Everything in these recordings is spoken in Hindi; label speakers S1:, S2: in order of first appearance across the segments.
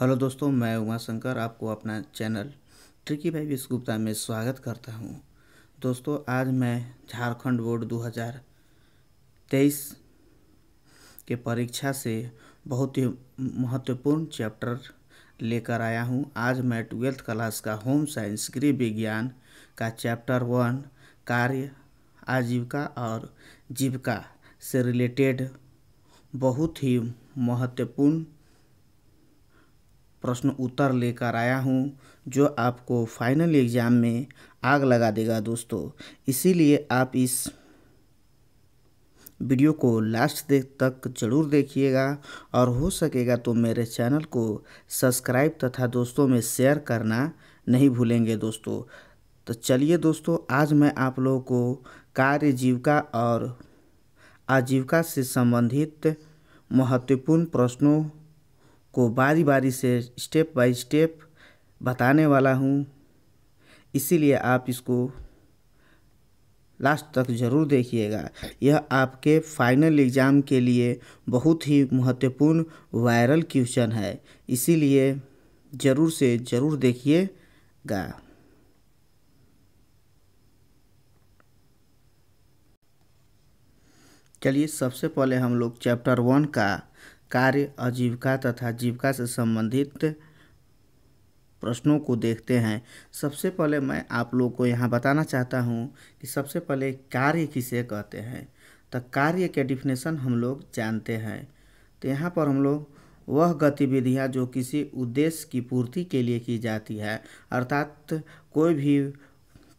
S1: हेलो दोस्तों मैं उमा शंकर आपको अपना channel tricky by Vish Gupta में स्वागत करता हूं दोस्तों आज मैं झारखंड बोर्ड 2023 के परीक्षा से बहुत ही महत्वपूर्ण चैप्टर लेकर आया हूं आज मैं ट्वेल्थ क्लास का होम साइंस गृह विज्ञान का चैप्टर वन कार्य आजीविका और जीविका से रिलेटेड बहुत ही महत्वपूर्ण प्रश्न उत्तर लेकर आया हूँ जो आपको फाइनल एग्ज़ाम में आग लगा देगा दोस्तों इसीलिए आप इस वीडियो को लास्ट देख तक जरूर देखिएगा और हो सकेगा तो मेरे चैनल को सब्सक्राइब तथा दोस्तों में शेयर करना नहीं भूलेंगे दोस्तों तो चलिए दोस्तों आज मैं आप लोगों को कार्य जीविका और आजीविका से संबंधित महत्वपूर्ण प्रश्नों को बारी बारी से स्टेप बाय स्टेप बताने वाला हूँ इसीलिए आप इसको लास्ट तक ज़रूर देखिएगा यह आपके फाइनल एग्ज़ाम के लिए बहुत ही महत्वपूर्ण वायरल क्वेश्चन है इसीलिए ज़रूर से ज़रूर देखिएगा चलिए सबसे पहले हम लोग चैप्टर वन का कार्य आजीविका तथा जीविका से संबंधित प्रश्नों को देखते हैं सबसे पहले मैं आप लोग को यहाँ बताना चाहता हूँ कि सबसे पहले कार्य किसे कहते हैं तो कार्य के डिफिनेशन हम लोग जानते हैं तो यहाँ पर हम लोग वह गतिविधियाँ जो किसी उद्देश्य की पूर्ति के लिए की जाती है अर्थात कोई भी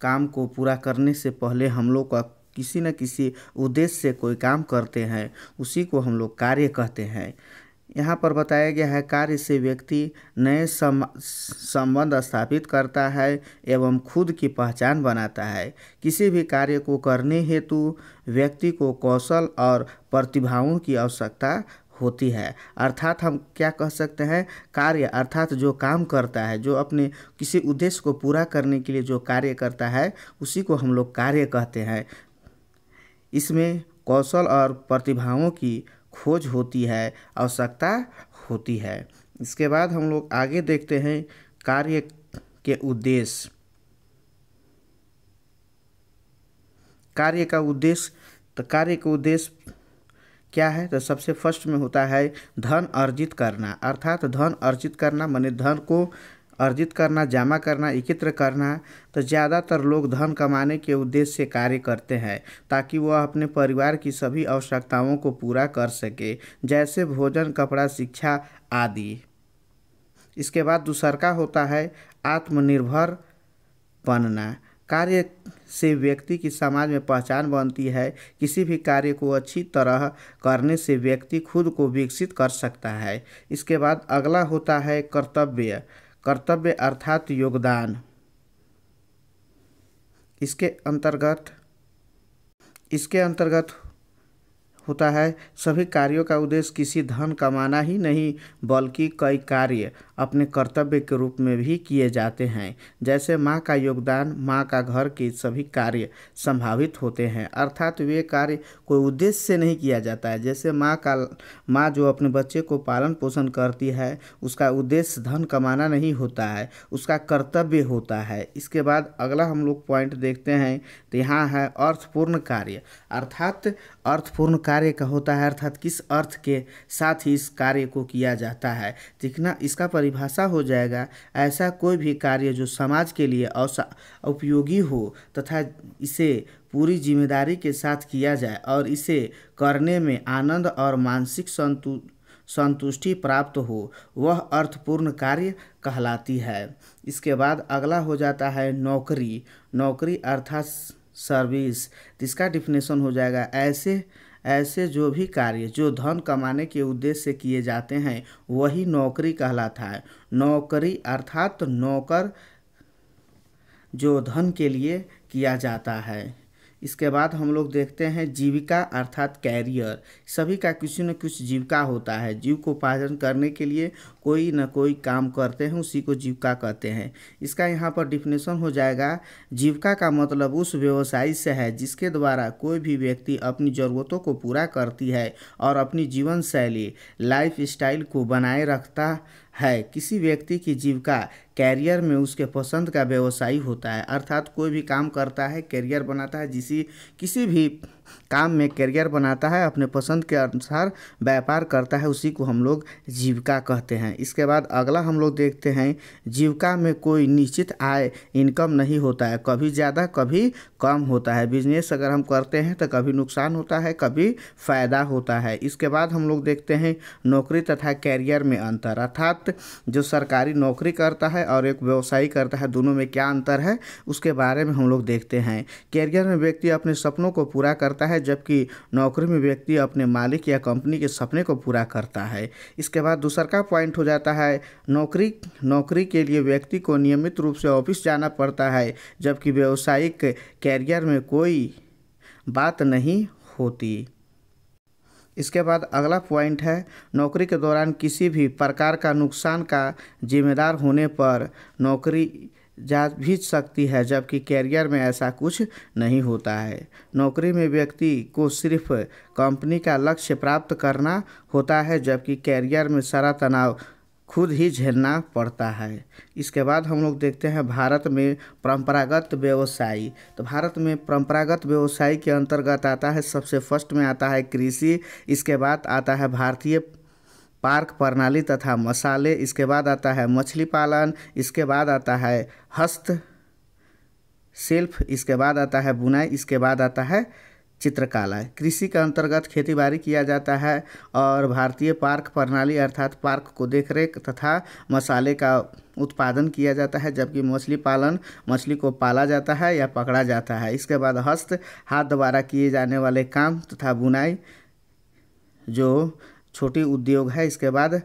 S1: काम को पूरा करने से पहले हम लोग का किसी न किसी उद्देश्य से कोई काम करते हैं उसी को हम लोग कार्य कहते हैं यहाँ पर बताया गया है कार्य से व्यक्ति नए संबंध स्थापित करता है एवं खुद की पहचान बनाता है किसी भी कार्य को करने हेतु व्यक्ति को कौशल और प्रतिभाओं की आवश्यकता होती है अर्थात हम क्या कह सकते हैं कार्य अर्थात जो काम करता है जो अपने किसी उद्देश्य को पूरा करने के लिए जो कार्य करता है उसी को हम लोग कार्य कहते हैं इसमें कौशल और प्रतिभाओं की खोज होती है आवश्यकता होती है इसके बाद हम लोग आगे देखते हैं कार्य के उद्देश्य कार्य का उद्देश्य तो कार्य का उद्देश्य क्या है तो सबसे फर्स्ट में होता है धन अर्जित करना अर्थात धन अर्जित करना माने धन को अर्जित करना जमा करना एकत्र करना तो ज़्यादातर लोग धन कमाने के उद्देश्य से कार्य करते हैं ताकि वह अपने परिवार की सभी आवश्यकताओं को पूरा कर सके जैसे भोजन कपड़ा शिक्षा आदि इसके बाद दूसरका होता है आत्मनिर्भर बनना कार्य से व्यक्ति की समाज में पहचान बनती है किसी भी कार्य को अच्छी तरह करने से व्यक्ति खुद को विकसित कर सकता है इसके बाद अगला होता है कर्तव्य कर्तव्य अर्थात योगदान इसके अंतर्गत इसके अंतर्गत होता है सभी कार्यों का उद्देश्य किसी धन कमाना ही नहीं बल्कि कई कार्य अपने कर्तव्य के रूप में भी किए जाते हैं जैसे माँ का योगदान माँ का घर के सभी कार्य संभावित होते हैं अर्थात वे कार्य कोई उद्देश्य से नहीं किया जाता है जैसे माँ का माँ जो अपने बच्चे को पालन पोषण करती है उसका उद्देश्य धन कमाना नहीं होता है उसका कर्तव्य होता है इसके बाद अगला हम लोग पॉइंट देखते हैं तो यहाँ है अर्थपूर्ण कार्य अर्थात अर्थपूर्ण कार्य का होता है अर्थात किस अर्थ के साथ ही इस कार्य को किया जाता है जितना इसका परिभाषा हो जाएगा ऐसा कोई भी कार्य जो समाज के लिए उपयोगी हो तथा इसे पूरी जिम्मेदारी के साथ किया जाए और इसे करने में आनंद और मानसिक संतु संतुष्टि प्राप्त हो वह अर्थपूर्ण कार्य कहलाती है इसके बाद अगला हो जाता है नौकरी नौकरी अर्थात सर्विस इसका डिफिनेशन हो जाएगा ऐसे ऐसे जो भी कार्य जो धन कमाने के उद्देश्य से किए जाते हैं वही नौकरी कहलाता है नौकरी अर्थात नौकर जो धन के लिए किया जाता है इसके बाद हम लोग देखते हैं जीविका अर्थात कैरियर सभी का किसी न कुछ जीविका होता है जीव को उपार्जन करने के लिए कोई न कोई काम करते हैं उसी को जीविका कहते हैं इसका यहाँ पर डिफिनेशन हो जाएगा जीविका का मतलब उस व्यवसाय से है जिसके द्वारा कोई भी व्यक्ति अपनी ज़रूरतों को पूरा करती है और अपनी जीवन शैली लाइफ स्टाइल को बनाए रखता है किसी व्यक्ति की जीविका कैरियर में उसके पसंद का व्यवसायी होता है अर्थात कोई भी काम करता है कैरियर बनाता है जिसी किसी भी काम में करियर बनाता है अपने पसंद के अनुसार व्यापार करता है उसी को हम लोग जीविका कहते हैं इसके बाद अगला हम लोग देखते हैं जीविका में कोई निश्चित आय इनकम नहीं होता है कभी ज़्यादा कभी कम होता है बिजनेस अगर हम करते हैं तो कभी नुकसान होता है कभी फ़ायदा होता है इसके बाद हम लोग देखते हैं नौकरी तथा कैरियर में अंतर अर्थात जो सरकारी नौकरी करता है और एक व्यवसायी करता है दोनों में क्या अंतर है उसके बारे में हम लोग देखते हैं कैरियर में व्यक्ति अपने सपनों को पूरा करता करता है जबकि नौकरी में व्यक्ति अपने मालिक या कंपनी के सपने को पूरा करता है इसके बाद दूसरा का पॉइंट हो जाता है नौकरी नौकरी के लिए व्यक्ति को नियमित रूप से ऑफिस जाना पड़ता है जबकि व्यवसायिक कैरियर में कोई बात नहीं होती इसके बाद अगला पॉइंट है नौकरी के दौरान किसी भी प्रकार का नुकसान का जिम्मेदार होने पर नौकरी जा भी सकती है जबकि कैरियर में ऐसा कुछ नहीं होता है नौकरी में व्यक्ति को सिर्फ कंपनी का लक्ष्य प्राप्त करना होता है जबकि कैरियर में सारा तनाव खुद ही झेलना पड़ता है इसके बाद हम लोग देखते हैं भारत में परंपरागत व्यवसाय तो भारत में परंपरागत व्यवसाय के अंतर्गत आता है सबसे फर्स्ट में आता है कृषि इसके बाद आता है भारतीय पार्क प्रणाली तथा मसाले इसके बाद आता है मछली पालन इसके बाद आता है हस्त सेल्फ इसके बाद आता है बुनाई इसके बाद आता है चित्रकला कृषि के अंतर्गत खेतीबाड़ी किया जाता है और भारतीय पार्क प्रणाली अर्थात पार्क को देखरेख तथा मसाले का उत्पादन किया जाता है जबकि मछली पालन मछली को पाला जाता है या पकड़ा जाता है इसके बाद हस्त हाथ द्वारा किए जाने वाले काम तथा बुनाई जो छोटी उद्योग है इसके बाद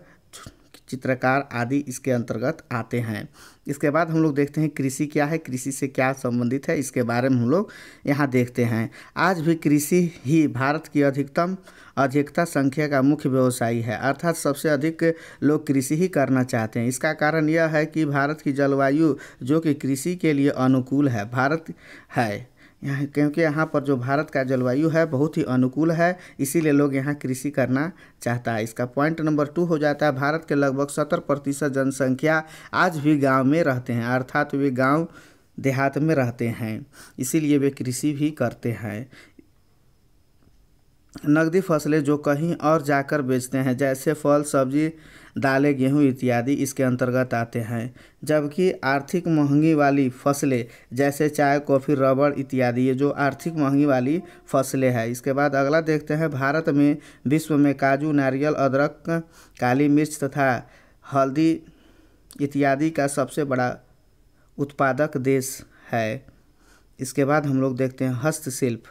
S1: चित्रकार आदि इसके अंतर्गत आते हैं इसके बाद हम लोग देखते हैं कृषि क्या है कृषि से क्या संबंधित है इसके बारे में हम लोग यहाँ देखते हैं आज भी कृषि ही भारत की अधिकतम अधिकता संख्या का मुख्य व्यवसाय है अर्थात सबसे अधिक लोग कृषि ही करना चाहते हैं इसका कारण यह है कि भारत की जलवायु जो कि कृषि के लिए अनुकूल है भारत है यहाँ क्योंकि यहाँ पर जो भारत का जलवायु है बहुत ही अनुकूल है इसीलिए लोग यहाँ कृषि करना चाहता है इसका पॉइंट नंबर टू हो जाता है भारत के लगभग सत्तर प्रतिशत जनसंख्या आज भी गांव में रहते हैं अर्थात वे गांव देहात में रहते हैं इसीलिए वे कृषि भी करते हैं नकदी फसलें जो कहीं और जाकर बेचते हैं जैसे फल सब्जी दालें गेहूं इत्यादि इसके अंतर्गत आते हैं जबकि आर्थिक महंगी वाली फसलें जैसे चाय कॉफ़ी रबड़ इत्यादि ये जो आर्थिक महंगी वाली फसलें हैं इसके बाद अगला देखते हैं भारत में विश्व में काजू नारियल अदरक काली मिर्च तथा हल्दी इत्यादि का सबसे बड़ा उत्पादक देश है इसके बाद हम लोग देखते हैं हस्तशिल्प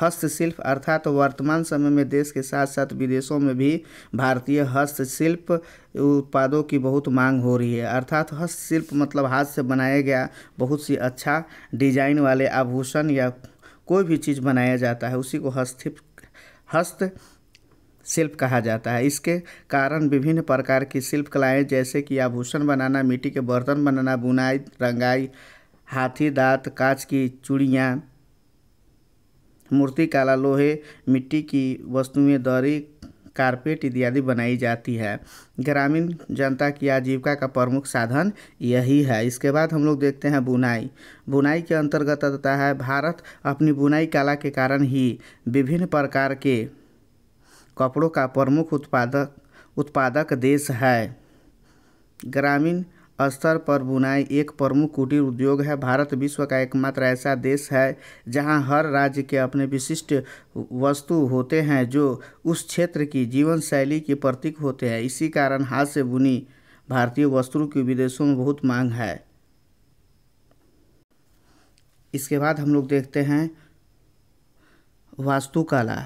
S1: हस्तशिल्प अर्थात तो वर्तमान समय में देश के साथ साथ विदेशों में भी भारतीय हस्तशिल्प उत्पादों की बहुत मांग हो रही है अर्थात हस्तशिल्प मतलब हाथ से बनाया गया बहुत सी अच्छा डिजाइन वाले आभूषण या कोई भी चीज़ बनाया जाता है उसी को हस्तशिल्प हस्त शिल्प कहा जाता है इसके कारण विभिन्न प्रकार की शिल्प कलाएं जैसे कि आभूषण बनाना मिट्टी के बर्तन बनाना बुनाई रंगाई हाथी दांत कांच की चूड़ियाँ मूर्तिकला लोहे मिट्टी की वस्तुएं दरी कारपेट इत्यादि बनाई जाती है ग्रामीण जनता की आजीविका का प्रमुख साधन यही है इसके बाद हम लोग देखते हैं बुनाई बुनाई के अंतर्गत आता है भारत अपनी बुनाई कला के कारण ही विभिन्न प्रकार के कपड़ों का प्रमुख उत्पादक उत्पादक देश है ग्रामीण स्तर पर बुनाई एक प्रमुख कुटीर उद्योग है भारत विश्व का एकमात्र ऐसा देश है जहां हर राज्य के अपने विशिष्ट वस्तु होते हैं जो उस क्षेत्र की जीवन शैली के प्रतीक होते हैं इसी कारण हाथ से बुनी भारतीय वस्त्रों की विदेशों में बहुत मांग है इसके बाद हम लोग देखते हैं वास्तुकला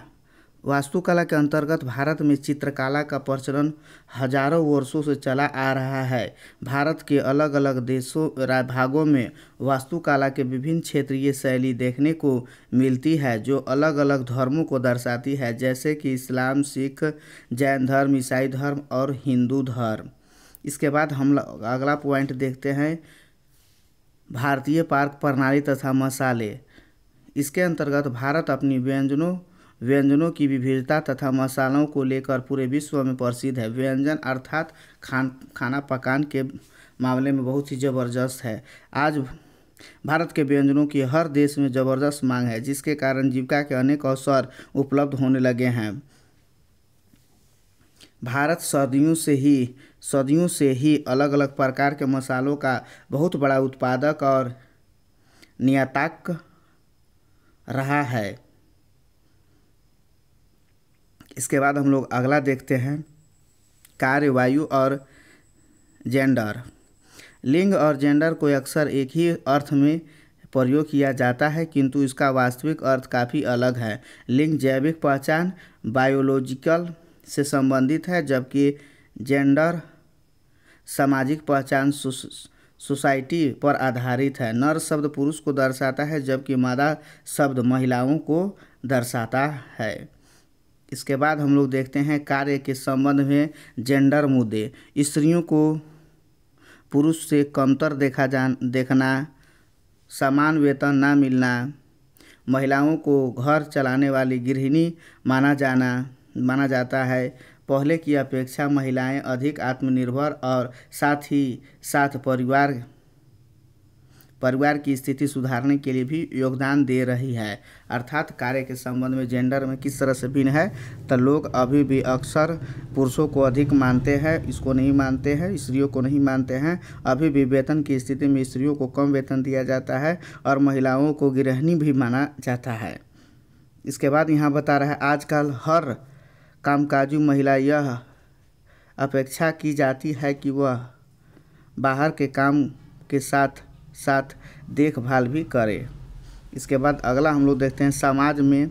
S1: वास्तुकला के अंतर्गत भारत में चित्रकला का प्रचलन हजारों वर्षों से चला आ रहा है भारत के अलग अलग देशों भागों में वास्तुकला के विभिन्न क्षेत्रीय शैली देखने को मिलती है जो अलग अलग धर्मों को दर्शाती है जैसे कि इस्लाम सिख जैन धर्म ईसाई धर्म और हिंदू धर्म इसके बाद हम अगला पॉइंट देखते हैं भारतीय पार्क प्रणाली तथा मसाले इसके अंतर्गत भारत अपनी व्यंजनों व्यंजनों की विविधता तथा मसालों को लेकर पूरे विश्व में प्रसिद्ध है व्यंजन अर्थात खान खाना पकान के मामले में बहुत ही ज़बरदस्त है आज भारत के व्यंजनों की हर देश में ज़बरदस्त मांग है जिसके कारण जीविका के अनेक अवसर उपलब्ध होने लगे हैं भारत सदियों से ही सदियों से ही अलग अलग प्रकार के मसालों का बहुत बड़ा उत्पादक और नियातक रहा है इसके बाद हम लोग अगला देखते हैं कार्य वायु और जेंडर लिंग और जेंडर को अक्सर एक ही अर्थ में प्रयोग किया जाता है किंतु इसका वास्तविक अर्थ काफ़ी अलग है लिंग जैविक पहचान बायोलॉजिकल से संबंधित है जबकि जेंडर सामाजिक पहचान सोसाइटी पर आधारित है नर शब्द पुरुष को दर्शाता है जबकि मादा शब्द महिलाओं को दर्शाता है इसके बाद हम लोग देखते हैं कार्य के संबंध में जेंडर मुद्दे स्त्रियों को पुरुष से कमतर देखा जा देखना समान वेतन ना मिलना महिलाओं को घर चलाने वाली गृहिणी माना जाना माना जाता है पहले की अपेक्षा महिलाएं अधिक आत्मनिर्भर और साथ ही साथ परिवार परिवार की स्थिति सुधारने के लिए भी योगदान दे रही है अर्थात कार्य के संबंध में जेंडर में किस तरह से भिन्न है तो लोग अभी भी अक्सर पुरुषों को अधिक मानते हैं इसको नहीं मानते हैं स्त्रियों को नहीं मानते हैं अभी भी वेतन की स्थिति में स्त्रियों को कम वेतन दिया जाता है और महिलाओं को गृहिणी भी माना जाता है इसके बाद यहाँ बता रहा है आजकल हर कामकाजी महिला यह अपेक्षा की जाती है कि वह बाहर के काम के साथ साथ देखभाल भी करें इसके बाद अगला हम लोग देखते हैं समाज में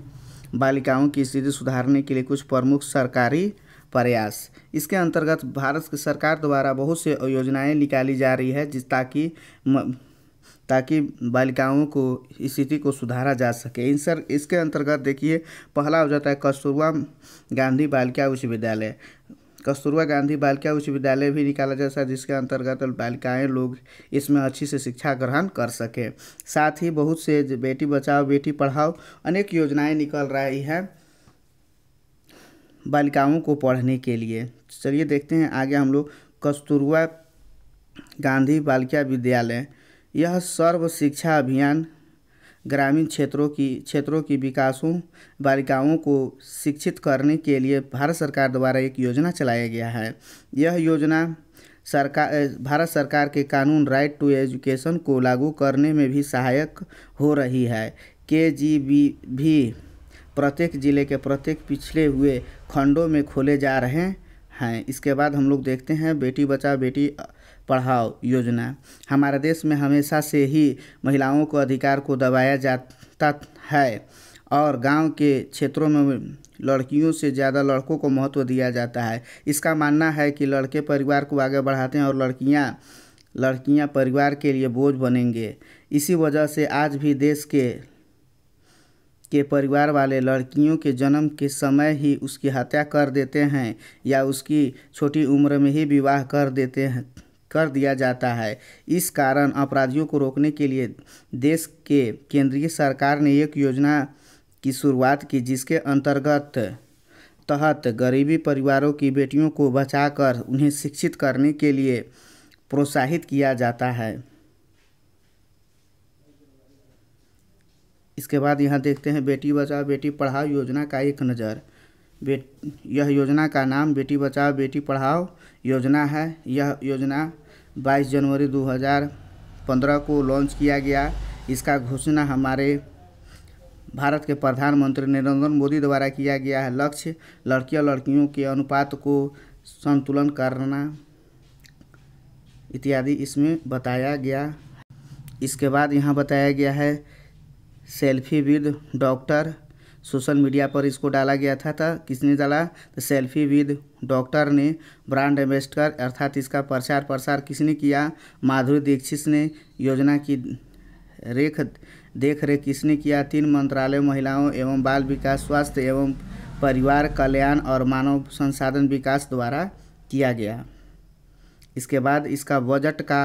S1: बालिकाओं की स्थिति सुधारने के लिए कुछ प्रमुख सरकारी प्रयास इसके अंतर्गत भारत की सरकार द्वारा बहुत से योजनाएं निकाली जा रही है जिस ताकि ताकि बालिकाओं को स्थिति को सुधारा जा सके इन सर इसके अंतर्गत देखिए पहला हो जाता है कस्तूरबा गांधी बालिका विश्वविद्यालय कस्तूरबा गांधी बालिका उच्च विद्यालय भी निकाला सकता है जिसके अंतर्गत बालिकाएँ लोग इसमें अच्छी से शिक्षा ग्रहण कर सकें साथ ही बहुत से बेटी बचाओ बेटी पढ़ाओ अनेक योजनाएँ निकल रही हैं बालिकाओं को पढ़ने के लिए चलिए देखते हैं आगे हम लोग कस्तूरबा गांधी बालिका विद्यालय यह सर्व शिक्षा अभियान ग्रामीण क्षेत्रों की क्षेत्रों की विकासों बालिकाओं को शिक्षित करने के लिए भारत सरकार द्वारा एक योजना चलाया गया है यह योजना सरकार भारत सरकार के कानून राइट टू एजुकेशन को लागू करने में भी सहायक हो रही है के जी बी भी प्रत्येक ज़िले के प्रत्येक पिछले हुए खंडों में खोले जा रहे हैं इसके बाद हम लोग देखते हैं बेटी बचाओ बेटी पढ़ाओ योजना हमारे देश में हमेशा से ही महिलाओं को अधिकार को दबाया जाता है और गांव के क्षेत्रों में लड़कियों से ज़्यादा लड़कों को महत्व दिया जाता है इसका मानना है कि लड़के परिवार को आगे बढ़ाते हैं और लड़कियां लड़कियां परिवार के लिए बोझ बनेंगे इसी वजह से आज भी देश के के परिवार वाले लड़कियों के जन्म के समय ही उसकी हत्या कर देते हैं या उसकी छोटी उम्र में ही विवाह कर देते हैं कर दिया जाता है इस कारण अपराधियों को रोकने के लिए देश के केंद्रीय सरकार ने एक योजना की शुरुआत की जिसके अंतर्गत तहत गरीबी परिवारों की बेटियों को बचाकर उन्हें शिक्षित करने के लिए प्रोत्साहित किया जाता है इसके बाद यहाँ देखते हैं बेटी बचाओ बेटी पढ़ाओ योजना का एक नज़र बेट यह योजना का नाम बेटी बचाओ बेटी पढ़ाओ योजना है यह योजना 22 जनवरी 2015 को लॉन्च किया गया इसका घोषणा हमारे भारत के प्रधानमंत्री नरेंद्र मोदी द्वारा किया गया है लक्ष्य लड़कियों लड़कियों के अनुपात को संतुलन करना इत्यादि इसमें बताया गया इसके बाद यहाँ बताया गया है selfie with doctor social media पर इसको डाला गया था, था किसने डाला तो सेल्फी विद डॉक्टर ने ब्रांड एम्बेस्टर अर्थात इसका प्रचार प्रसार किसने किया माधुरी दीक्षित ने योजना की रेख देख रेख किसने किया तीन मंत्रालय महिलाओं एवं बाल विकास स्वास्थ्य एवं परिवार कल्याण और मानव संसाधन विकास द्वारा किया गया इसके बाद इसका बजट का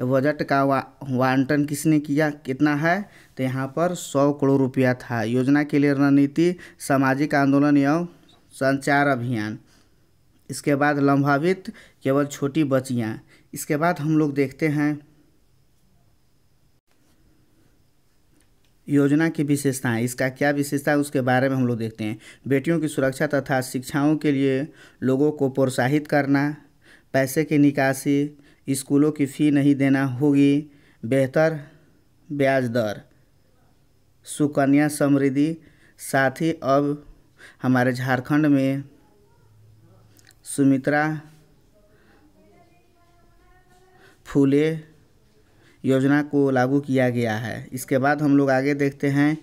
S1: बजट का वा वांटन किसने किया कितना है तो यहाँ पर सौ करोड़ रुपया था योजना के लिए रणनीति सामाजिक आंदोलन एवं संचार अभियान इसके बाद लंबावित केवल छोटी बचियाँ इसके बाद हम लोग देखते हैं योजना की विशेषताएं इसका क्या विशेषता है उसके बारे में हम लोग देखते हैं बेटियों की सुरक्षा तथा शिक्षाओं के लिए लोगों को प्रोत्साहित करना पैसे की निकासी स्कूलों की फ़ी नहीं देना होगी बेहतर ब्याज दर सुकन्या समृद्धि साथ ही अब हमारे झारखंड में सुमित्रा फूले योजना को लागू किया गया है इसके बाद हम लोग आगे देखते हैं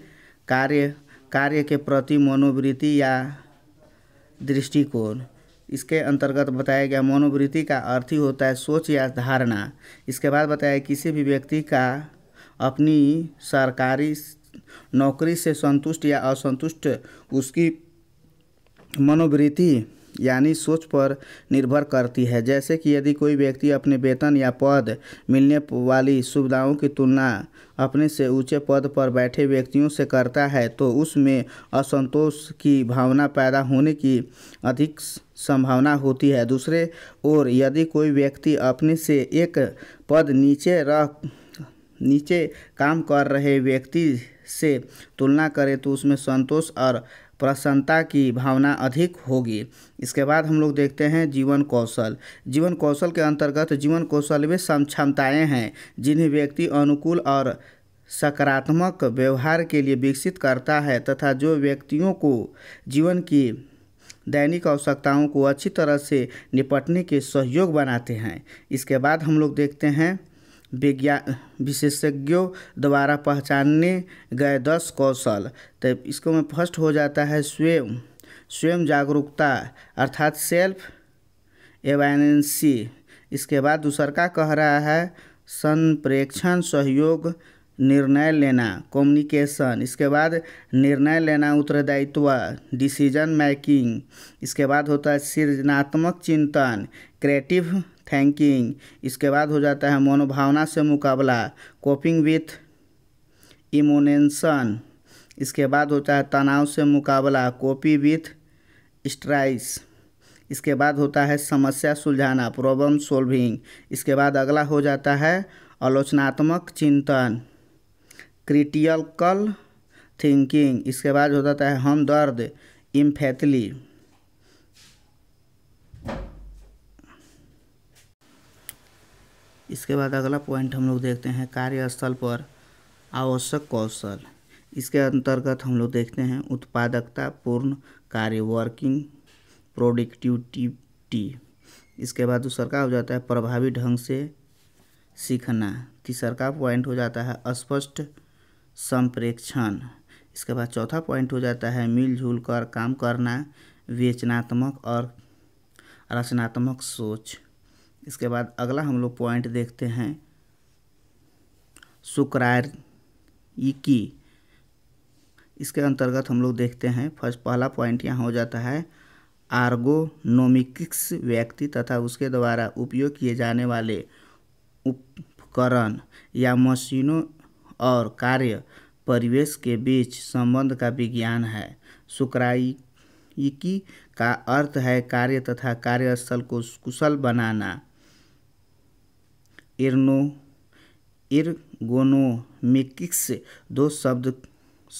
S1: कार्य कार्य के प्रति मनोवृत्ति या दृष्टिकोण इसके अंतर्गत बताया गया मनोवृत्ति का अर्थ ही होता है सोच या धारणा इसके बाद बताया किसी भी व्यक्ति का अपनी सरकारी नौकरी से संतुष्ट या असंतुष्ट उसकी मनोवृत्ति यानी सोच पर निर्भर करती है जैसे कि यदि कोई व्यक्ति अपने वेतन या पद मिलने वाली सुविधाओं की तुलना अपने से ऊंचे पद पर बैठे व्यक्तियों से करता है तो उसमें असंतोष की भावना पैदा होने की अधिक संभावना होती है दूसरे ओर यदि कोई व्यक्ति अपने से एक पद नीचे रह नीचे काम कर रहे व्यक्ति से तुलना करें तो उसमें संतोष और प्रसन्नता की भावना अधिक होगी इसके बाद हम लोग देखते हैं जीवन कौशल जीवन कौशल के अंतर्गत जीवन कौशल में क्षमताएँ हैं जिन्हें व्यक्ति अनुकूल और सकारात्मक व्यवहार के लिए विकसित करता है तथा जो व्यक्तियों को जीवन की दैनिक आवश्यकताओं को अच्छी तरह से निपटने के सहयोग बनाते हैं इसके बाद हम लोग देखते हैं विज्ञान विशेषज्ञों द्वारा पहचाने गए दस कौशल तो इसको में फर्स्ट हो जाता है स्वयं स्वयं जागरूकता अर्थात सेल्फ एवेनेंसी इसके बाद दूसर का कह रहा है संप्रेक्षण सहयोग निर्णय लेना कम्युनिकेशन इसके बाद निर्णय लेना उत्तरदायित्व डिसीजन मेकिंग इसके बाद होता है सृजनात्मक चिंतन क्रिएटिव थिंकिंग इसके बाद हो जाता है मनोभावना से मुकाबला कोपिंग विथ इमोनेशन इसके बाद होता है तनाव से मुकाबला कोपी विथ स्ट्राइस इसके बाद होता है समस्या सुलझाना प्रॉब्लम सॉल्विंग इसके बाद अगला हो जाता है आलोचनात्मक चिंतन क्रिटिकल थिंकिंग इसके बाद हो जाता है हमदर्द इम्फेथली इसके बाद अगला पॉइंट हम लोग देखते हैं कार्यस्थल पर आवश्यक कौशल इसके अंतर्गत हम लोग देखते हैं उत्पादकता पूर्ण कार्य वर्किंग प्रोडक्टिविटी इसके बाद दूसरा का हो जाता है प्रभावी ढंग से सीखना तीसरा का पॉइंट हो जाता है स्पष्ट संप्रेक्षण इसके बाद चौथा पॉइंट हो जाता है मिलजुल कर काम करना विचनात्मक और रचनात्मक सोच इसके बाद अगला हम लोग पॉइंट देखते हैं की इसके अंतर्गत हम लोग देखते हैं फर्स्ट पहला पॉइंट यहाँ हो जाता है आर्गोनोमिक्स व्यक्ति तथा उसके द्वारा उपयोग किए जाने वाले उपकरण या मशीनों और कार्य परिवेश के बीच संबंध का विज्ञान है शुक्राइकी का अर्थ है कार्य तथा कार्यस्थल को कुशल बनाना इर्नो इर्गोनोमिक्स दो शब्द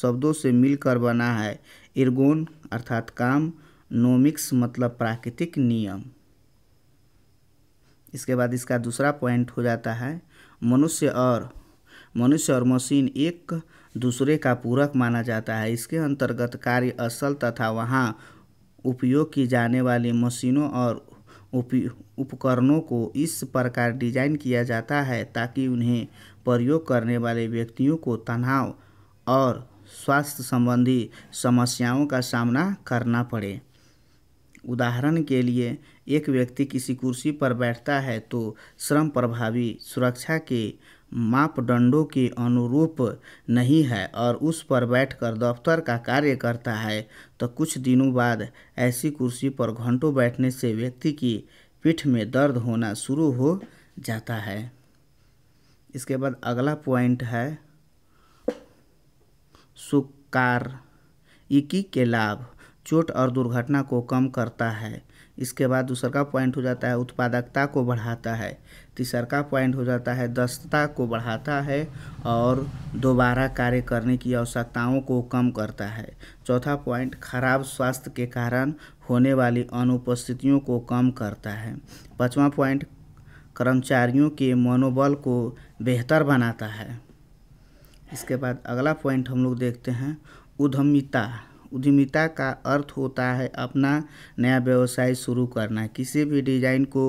S1: शब्दों से मिलकर बना है इर्गोन अर्थात काम नोमिक्स मतलब प्राकृतिक नियम इसके बाद इसका दूसरा पॉइंट हो जाता है मनुष्य और मनुष्य और मशीन एक दूसरे का पूरक माना जाता है इसके अंतर्गत कार्य असल तथा वहाँ उपयोग की जाने वाली मशीनों और उपकरणों को इस प्रकार डिजाइन किया जाता है ताकि उन्हें प्रयोग करने वाले व्यक्तियों को तनाव और स्वास्थ्य संबंधी समस्याओं का सामना करना पड़े उदाहरण के लिए एक व्यक्ति किसी कुर्सी पर बैठता है तो श्रम प्रभावी सुरक्षा के मापदंडों के अनुरूप नहीं है और उस पर बैठकर दफ्तर का कार्य करता है तो कुछ दिनों बाद ऐसी कुर्सी पर घंटों बैठने से व्यक्ति की पीठ में दर्द होना शुरू हो जाता है इसके बाद अगला पॉइंट है सुकार इकी के लाभ चोट और दुर्घटना को कम करता है इसके बाद दूसरा का पॉइंट हो जाता है उत्पादकता को बढ़ाता है तीसरा का पॉइंट हो जाता है दस्तता को बढ़ाता है और दोबारा कार्य करने की आवश्यकताओं को कम करता है चौथा पॉइंट खराब स्वास्थ्य के कारण होने वाली अनुपस्थितियों को कम करता है पाँचवा पॉइंट कर्मचारियों के मनोबल को बेहतर बनाता है इसके बाद अगला पॉइंट हम लोग देखते हैं उद्यमिता उद्यमिता का अर्थ होता है अपना नया व्यवसाय शुरू करना किसी भी डिजाइन को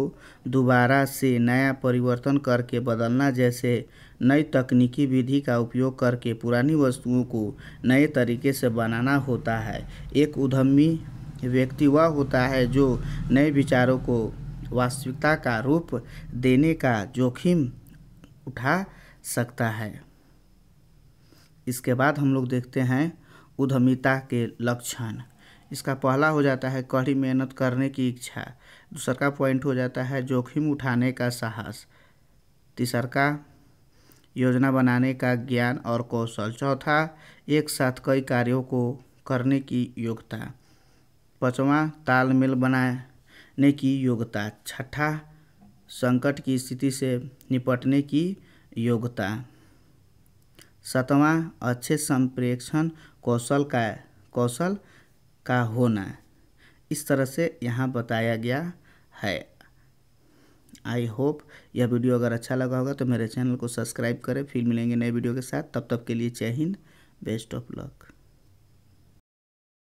S1: दोबारा से नया परिवर्तन करके बदलना जैसे नई तकनीकी विधि का उपयोग करके पुरानी वस्तुओं को नए तरीके से बनाना होता है एक उद्यमी व्यक्ति वह होता है जो नए विचारों को वास्तविकता का रूप देने का जोखिम उठा सकता है इसके बाद हम लोग देखते हैं उद्यमिता के लक्षण इसका पहला हो जाता है कड़ी मेहनत करने की इच्छा दूसर का पॉइंट हो जाता है जोखिम उठाने का साहस तीसरा का योजना बनाने का ज्ञान और कौशल चौथा एक साथ कई कार्यों को करने की योग्यता पाँचवा तालमेल बनाने की योग्यता छठा संकट की स्थिति से निपटने की योग्यता सातवां अच्छे संप्रेक्षण कौशल का कौशल का होना इस तरह से यहाँ बताया गया है आई होप यह वीडियो अगर अच्छा लगा होगा तो मेरे चैनल को सब्सक्राइब करें फिर मिलेंगे नए वीडियो के साथ तब तक के लिए जय हिंद बेस्ट ऑफ लक